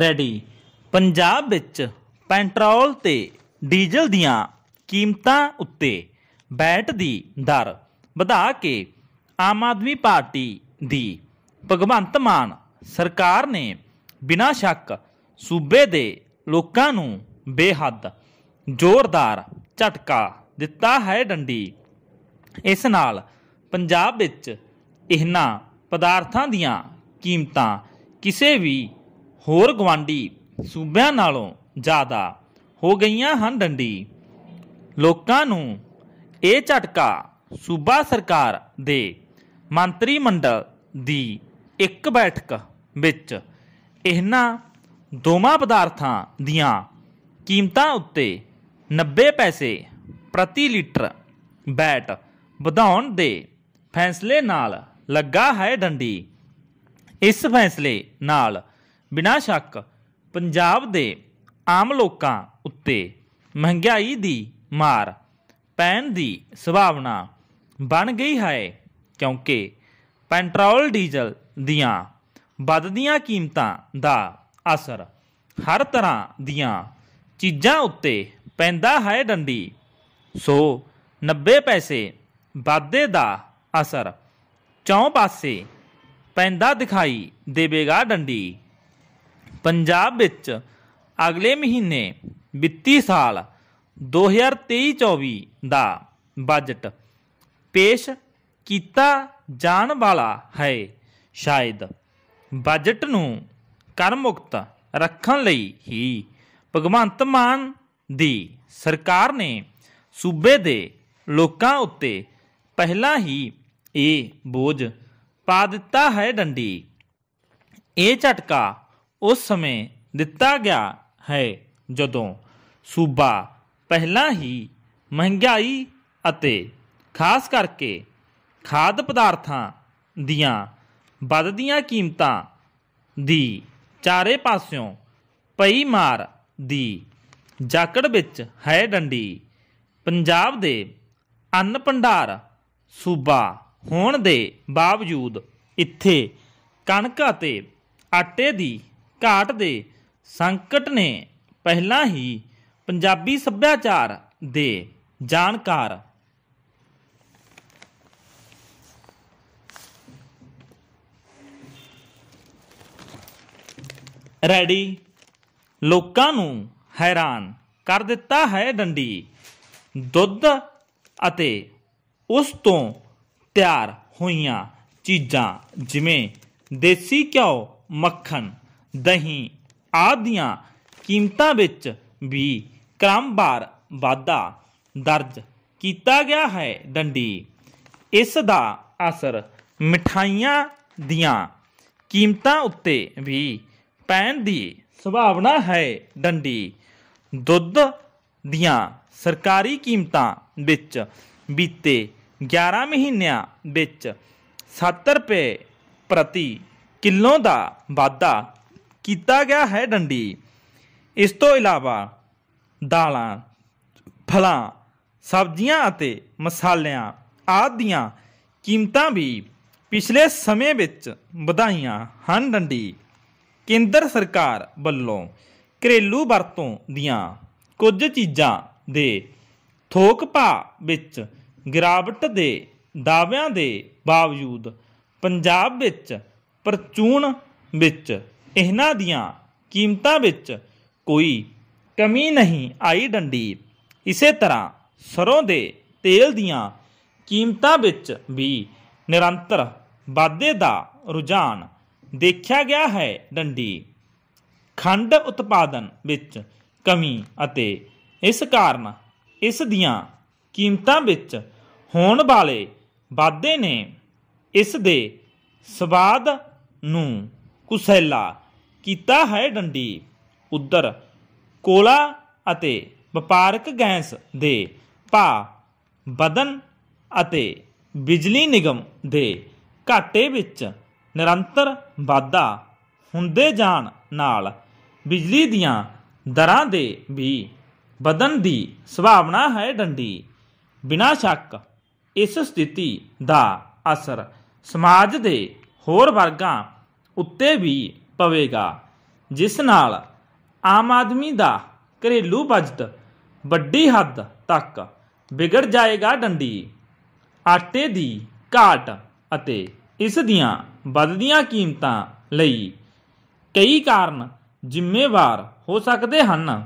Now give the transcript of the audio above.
ready Punjab ਵਿੱਚ petrol ਤੇ diesel ਦੀਆਂ ਕੀਮਤਾਂ ਉੱਤੇ ਵੈਟ ਦੀ ਦਰ ਵਧਾ ਕੇ ਆਮ ਆਦਮੀ ਪਾਰਟੀ ਦੀ ਭਗਵੰਤ ਮਾਨ ਸਰਕਾਰ ਨੇ ਬਿਨਾਂ ਸ਼ੱਕ ਸੂਬੇ ਦੇ ਲੋਕਾਂ ਨੂੰ ਬੇਹੱਦ ਜ਼ੋਰਦਾਰ ਝਟਕਾ ਦਿੱਤਾ ਹੈ ਡੰਡੀ ਇਸ ਨਾਲ ਪੰਜਾਬ ਵਿੱਚ ਇਹਨਾਂ ਪਦਾਰਥਾਂ ਦੀਆਂ ਕੀਮਤਾਂ ਕਿਸੇ ਵੀ ਹੋਰ ਗਵਾਂਡੀ ਸੂਬਿਆਂ ਨਾਲੋਂ ਜ਼ਿਆਦਾ ਹੋ ਗਈਆਂ ਹਨ ਡੰਡੀ ਲੋਕਾਂ ਨੂੰ ਇਹ ਝਟਕਾ ਸੂਬਾ ਸਰਕਾਰ ਦੇ ਮੰਤਰੀ ਮੰਡਲ ਦੀ ਇੱਕ ਬੈਠਕ ਵਿੱਚ ਇਹਨਾਂ ਦੋਵਾਂ ਪਦਾਰਥਾਂ ਦੀਆਂ ਕੀਮਤਾਂ ਉੱਤੇ 90 ਪੈਸੇ ਪ੍ਰਤੀ ਲੀਟਰ ਬੈਟ ਵਧਾਉਣ ਦੇ ਫੈਸਲੇ ਨਾਲ ਲੱਗਾ ਹੈ ਡੰਡੀ ਇਸ ਫੈਸਲੇ ਨਾਲ ਬਿਨਾਂ ਸ਼ੱਕ ਪੰਜਾਬ ਦੇ ਆਮ ਲੋਕਾਂ ਉੱਤੇ ਮਹਿੰਗਾਈ ਦੀ ਮਾਰ ਪੈਣ ਦੀ ਸੁਭਾਵਨਾ ਬਣ ਗਈ ਹੈ ਕਿਉਂਕਿ ਪੈਟਰੋਲ ਡੀਜ਼ਲ ਦੀਆਂ ਵੱਧਦੀਆਂ ਕੀਮਤਾਂ ਦਾ ਅਸਰ ਹਰ ਤਰ੍ਹਾਂ ਦੀਆਂ ਚੀਜ਼ਾਂ ਉੱਤੇ ਪੈਂਦਾ ਹੈ ਡੰਡੀ ਸੋ 90 ਪੈਸੇ ਵਾਧੇ ਦਾ ਅਸਰ ਚੌਂ ਪਾਸੇ ਪੈਂਦਾ ਦਿਖਾਈ ਦੇਵੇਗਾ ਡੰਡੀ ਪੰਜਾਬ ਵਿੱਚ ਅਗਲੇ ਮਹੀਨੇ ਵਿੱਤੀ ਸਾਲ 2023-24 ਦਾ ਬਜਟ ਪੇਸ਼ ਕੀਤਾ ਜਾਣ ਵਾਲਾ ਹੈ ਸ਼ਾਇਦ ਬਜਟ ਨੂੰ ਕਰ ਮੁਕਤ ਰੱਖਣ ਲਈ ਹੀ ਭਗਵੰਤ ਮਾਨ ਦੀ ਸਰਕਾਰ ਨੇ ਸੂਬੇ ਦੇ ਲੋਕਾਂ ਉੱਤੇ ਪਹਿਲਾਂ ਹੀ ਇਹ ਬੋਝ ਪਾ ਦਿੱਤਾ ਹੈ ਡੰਡੀ ਇਹ ਝਟਕਾ ਉਸ ਸਮੇਂ ਦਿੱਤਾ ਗਿਆ ਹੈ ਜਦੋਂ ਸੂਬਾ ਪਹਿਲਾਂ ਹੀ ਮਹਿੰਗਾਈ ਅਤੇ ਖਾਸ ਕਰਕੇ ਖਾਦ ਪਦਾਰਥਾਂ ਦੀਆਂ ਵੱਧਦੀਆਂ ਕੀਮਤਾਂ ਦੀ ਚਾਰੇ ਪਾਸਿਓਂ ਪਈ ਮਾਰ ਦੀ ਜਾਕੜ ਵਿੱਚ ਹੈ ਡੰਡੀ ਪੰਜਾਬ ਦੇ ਅੰਨ ਭੰਡਾਰ ਸੂਬਾ ਹੋਣ ਦੇ ਬਾਵਜੂਦ ਇੱਥੇ ਕਣਕ ਅਤੇ ਆਟੇ ਦੀ ਘਾਟ ਦੇ ਸੰਕਟ ਨੇ ਪਹਿਲਾਂ ਹੀ ਪੰਜਾਬੀ ਸੱਭਿਆਚਾਰ ਦੇ ਜਾਣਕਾਰ ਰੈਡੀ ਲੋਕਾਂ ਨੂੰ ਹੈਰਾਨ ਕਰ ਦਿੱਤਾ ਹੈ ਡੰਡੀ ਦੁੱਧ ਅਤੇ ਉਸ ਤੋਂ ਤਿਆਰ ਹੋਈਆਂ ਚੀਜ਼ਾਂ ਜਿਵੇਂ ਦੇਸੀ ਘਿਓ ਮੱਖਣ ਦਹੀਂ ਆਦਿ ਦੀਆਂ ਕੀਮਤਾਂ ਵਿੱਚ ਵੀ ਕ੍ਰਮਵਾਰ ਵਾਧਾ ਦਰਜ ਕੀਤਾ ਗਿਆ ਹੈ ਡੰਡੀ ਇਸ ਦਾ ਅਸਰ ਮਠਾਈਆਂ ਦੀਆਂ ਕੀਮਤਾਂ ਉੱਤੇ ਵੀ ਪੈਣ ਦੀ ਸੰਭਾਵਨਾ ਹੈ ਡੰਡੀ ਦੁੱਧ ਦੀਆਂ ਸਰਕਾਰੀ ਕੀਮਤਾਂ ਵਿੱਚ ਬੀਤੇ 11 ਮਹੀਨਿਆਂ ਵਿੱਚ 70 ਰੁਪਏ ਪ੍ਰਤੀ ਕਿਲੋ ਦਾ ਵਾਧਾ ਕੀਤਾ ਗਿਆ ਹੈ ਡੰਡੀ ਇਸ ਤੋਂ ਇਲਾਵਾ ਦਾਲਾਂ ਫਲਾਂ ਸਬਜ਼ੀਆਂ ਅਤੇ ਮਸਾਲਿਆਂ ਆਦਿ ਦੀਆਂ ਕੀਮਤਾਂ ਵੀ ਪਿਛਲੇ ਸਮੇਂ ਵਿੱਚ ਵਧਾਈਆਂ ਹਨ ਡੰਡੀ ਕੇਂਦਰ ਸਰਕਾਰ ਵੱਲੋਂ ਘਰੇਲੂ ਵਰਤੋਂ ਦੀਆਂ ਕੁਝ ਚੀਜ਼ਾਂ ਦੇ ਥੋਕ ਭਾਅ ਵਿੱਚ ਗਿਰਾਵਟ ਦੇ ਦਾਅਵਿਆਂ ਦੇ ਬਾਵਜੂਦ ਪੰਜਾਬ ਵਿੱਚ ਪਰਚੂਨ ਵਿੱਚ ਇਹਨਾਂ ਦੀਆਂ ਕੀਮਤਾਂ ਵਿੱਚ ਕੋਈ ਕਮੀ ਨਹੀਂ ਆਈ ਡੰਡੀ ਇਸੇ ਤਰ੍ਹਾਂ ਸਰੋਂ ਦੇ ਤੇਲ ਦੀਆਂ ਕੀਮਤਾਂ ਵਿੱਚ ਵੀ ਨਿਰੰਤਰ ਵਾਧੇ ਦਾ ਰੁਝਾਨ ਦੇਖਿਆ ਗਿਆ ਹੈ ਡੰਡੀ ਖੰਡ ਉਤਪਾਦਨ ਵਿੱਚ ਕਮੀ ਅਤੇ ਇਸ ਕਾਰਨ ਇਸ ਦੀਆਂ ਕੀਮਤਾਂ ਵਿੱਚ ਹੋਣ ਵਾਲੇ ਵਾਧੇ ਨੇ ਇਸ ਦੇ ਸਵਾਦ ਨੂੰ ਕੁਸੈਲਾ ਕੀਤਾ ਹੈ ਡੰਡੀ ਉੱਧਰ ਕੋਲਾ ਅਤੇ ਵਪਾਰਕ ਗੈਸ ਦੇ ਪਾ ਬਦਨ ਅਤੇ ਬਿਜਲੀ ਨਿਗਮ ਦੇ ਘਾਟੇ ਵਿੱਚ ਨਿਰੰਤਰ ਵਾਧਾ ਹੁੰਦੇ ਜਾਣ ਨਾਲ ਬਿਜਲੀ ਦੀਆਂ ਦਰਾਂ ਦੇ ਵੀ ਬਦਨ ਦੀ ਸੁਭਾਵਨਾ ਹੈ ਡੰਡੀ ਬਿਨਾਂ ਸ਼ੱਕ ਇਸ ਸਥਿਤੀ ਦਾ ਅਸਰ ਸਮਾਜ ਦੇ ਹੋਰ ਵਰਗਾਂ ਉੱਤੇ ਵੀ ਪਵੇਗਾ ਜਿਸ ਨਾਲ ਆਮ ਆਦਮੀ ਦਾ ਘਰੇਲੂ ਬਜਟ ਵੱਡੀ ਹੱਦ ਤੱਕ ਵਿਗੜ ਜਾਏਗਾ ਡੰਡੀ ਆਟੇ ਦੀ ਘਾਟ ਅਤੇ ਇਸ ਦੀਆਂ ਵੱਧਦੀਆਂ ਕੀਮਤਾਂ ਲਈ ਕਈ ਕਾਰਨ ਜ਼ਿੰਮੇਵਾਰ ਹੋ ਸਕਦੇ ਹਨ